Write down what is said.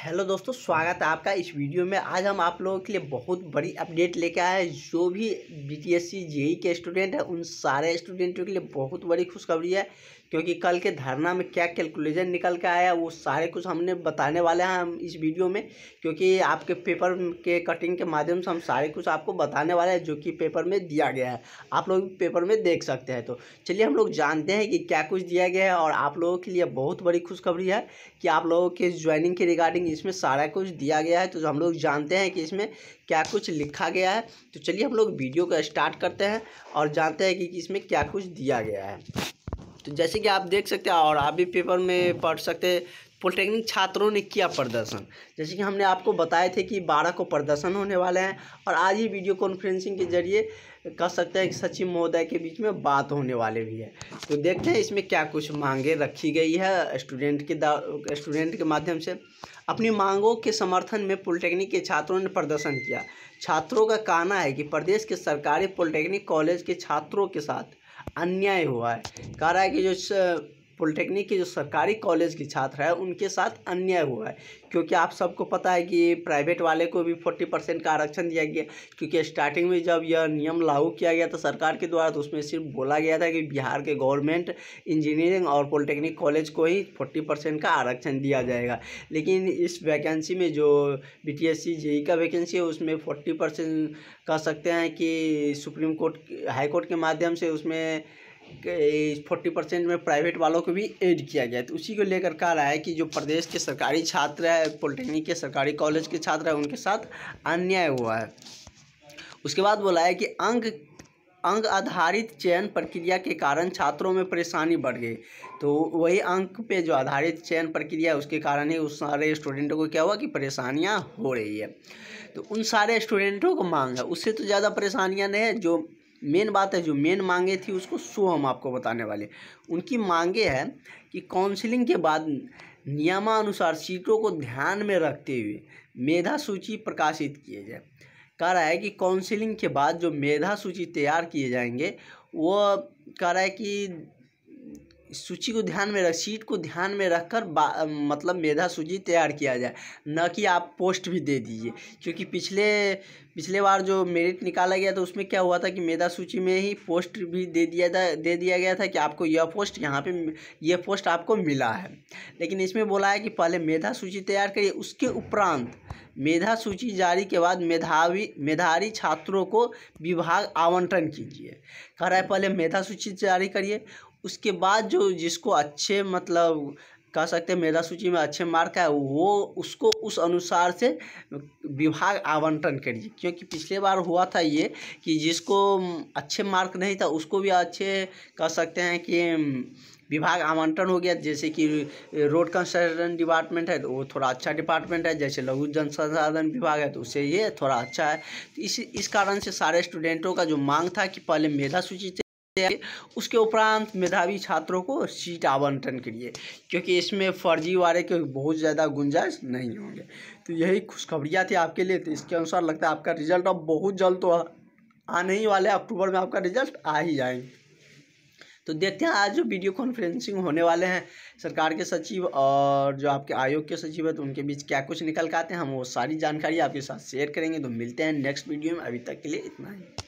hello दोस्तों स्वागत है आपका इस वीडियो में आज हम आप लोगों के लिए बहुत बड़ी अपडेट लेके आए हैं जो भी बीटीएससी जेई के स्टूडेंट हैं उन सारे स्टूडेंटों के लिए बहुत बड़ी खुशखबरी है क्योंकि कल के धरना में क्या कैलकुलेशन निकल के आया वो सारे कुछ हमने बताने वाले हैं हम इस वीडियो में क्योंकि आपके पेपर के कटिंग के माध्यम से हम सारे कुछ आपको बताने वाले हैं जो कि पेपर में दिया गया है आप लोग पेपर में देख सकते हैं तो चलिए हम लोग जानते हैं कि क्या कुछ दिया गया है और आप लोगों के लिए बहुत बड़ी खुशखबरी है कि आप लोगों के ज्वाइनिंग के रिगार्डिंग इसमें सारा कुछ दिया गया है तो हम लोग जानते हैं कि इसमें क्या कुछ लिखा गया है तो चलिए हम लोग वीडियो को स्टार्ट करते हैं और जानते हैं कि इसमें क्या कुछ दिया गया है तो जैसे कि आप देख सकते हैं और आप भी पेपर में पढ़ सकते पॉलिटेक्निक छात्रों ने किया प्रदर्शन जैसे कि हमने आपको बताए थे कि बारह को प्रदर्शन होने वाले हैं और आज ही वीडियो कॉन्फ्रेंसिंग के जरिए कह सकते हैं कि सचिव महोदय के बीच में बात होने वाले भी है तो देखते हैं इसमें क्या कुछ मांगे रखी गई है स्टूडेंट के स्टूडेंट के माध्यम से अपनी मांगों के समर्थन में पॉलिटेक्निक के छात्रों ने प्रदर्शन किया छात्रों का कहना है कि प्रदेश के सरकारी पॉलिटेक्निक कॉलेज के छात्रों के साथ अन्याय हुआ है कह रहा है कि जो पॉलिटेक्निक के जो सरकारी कॉलेज के छात्र हैं उनके साथ अन्याय हुआ है क्योंकि आप सबको पता है कि प्राइवेट वाले को भी फोर्टी परसेंट का आरक्षण दिया गया क्योंकि स्टार्टिंग में जब यह नियम लागू किया गया था सरकार के द्वारा तो उसमें सिर्फ बोला गया था कि बिहार के गवर्नमेंट इंजीनियरिंग और पॉलिटेक्निक कॉलेज को ही फोर्टी परसेंट का आरक्षण दिया जाएगा लेकिन इस वैकेंसी में जो बी टी एस का वैकेंसी है उसमें फोर्टी परसेंट कह सकते हैं कि सुप्रीम कोर्ट हाईकोर्ट के माध्यम से उसमें फोर्टी परसेंट में प्राइवेट वालों को भी ऐड किया गया तो उसी को लेकर कहा रहा है कि जो प्रदेश के सरकारी छात्र है पॉलिटेक्निक के सरकारी कॉलेज के छात्र है उनके साथ अन्याय हुआ है उसके बाद बोला है कि अंक अंक आधारित चयन प्रक्रिया के कारण छात्रों में परेशानी बढ़ गई तो वही अंक पे जो आधारित चयन प्रक्रिया है उसके कारण ही उस सारे स्टूडेंटों को क्या हुआ कि परेशानियां हो रही है तो उन सारे स्टूडेंटों को मांग है उससे तो ज़्यादा परेशानियां नहीं है जो मेन बात है जो मेन मांगे थी उसको सो हम आपको बताने वाले उनकी मांगे हैं कि काउंसलिंग के बाद नियमानुसार सीटों को ध्यान में रखते हुए मेधा सूची प्रकाशित किए जाए कह रहा है कि काउंसलिंग के बाद जो मेधा सूची तैयार किए जाएंगे वो कह रहा है कि सूची को ध्यान में रख सीट को ध्यान में रखकर मतलब मेधा सूची तैयार किया जाए न कि आप पोस्ट भी दे दीजिए क्योंकि पिछले पिछले बार जो मेरिट निकाला गया था उसमें क्या हुआ था कि मेधा सूची में ही पोस्ट भी दे दिया था दे दिया गया था कि आपको यह पोस्ट यहाँ पे यह पोस्ट आपको मिला है लेकिन इसमें बोला है कि पहले मेधा सूची तैयार करिए उसके उपरांत मेधा सूची जारी के बाद मेधावी मेधारी छात्रों को विभाग आवंटन कीजिए कह रहा है पहले मेधा सूची जारी करिए उसके बाद जो जिसको अच्छे मतलब कह सकते हैं मेधा सूची में अच्छे मार्क है वो उसको उस अनुसार से विभाग आवंटन करिए क्योंकि पिछले बार हुआ था ये कि जिसको अच्छे मार्क नहीं था उसको भी अच्छे कह सकते हैं कि विभाग आवंटन हो गया जैसे कि रोड कंस्ट्रक्शन डिपार्टमेंट है तो वो थोड़ा अच्छा डिपार्टमेंट है जैसे लघु जन संसाधन विभाग है तो उसे ये थोड़ा अच्छा है तो इस इस कारण से सारे स्टूडेंटों का जो मांग था कि पहले मेधा सूची उसके उपरांत मेधावी छात्रों को सीट आवंटन के लिए क्योंकि इसमें फर्जी वाले के बहुत ज़्यादा गुंजाइश नहीं होंगे तो यही खुशखबरियाँ थी आपके लिए तो इसके अनुसार लगता है आपका रिजल्ट अब बहुत जल्द तो आने ही वाले अक्टूबर में आपका रिजल्ट आ ही जाएंगे तो देखते हैं आज जो वीडियो कॉन्फ्रेंसिंग होने वाले हैं सरकार के सचिव और जो आपके आयोग के सचिव है तो उनके बीच क्या कुछ निकल के आते हैं हम वो सारी जानकारी आपके साथ शेयर करेंगे तो मिलते हैं नेक्स्ट वीडियो में अभी तक के लिए इतना ही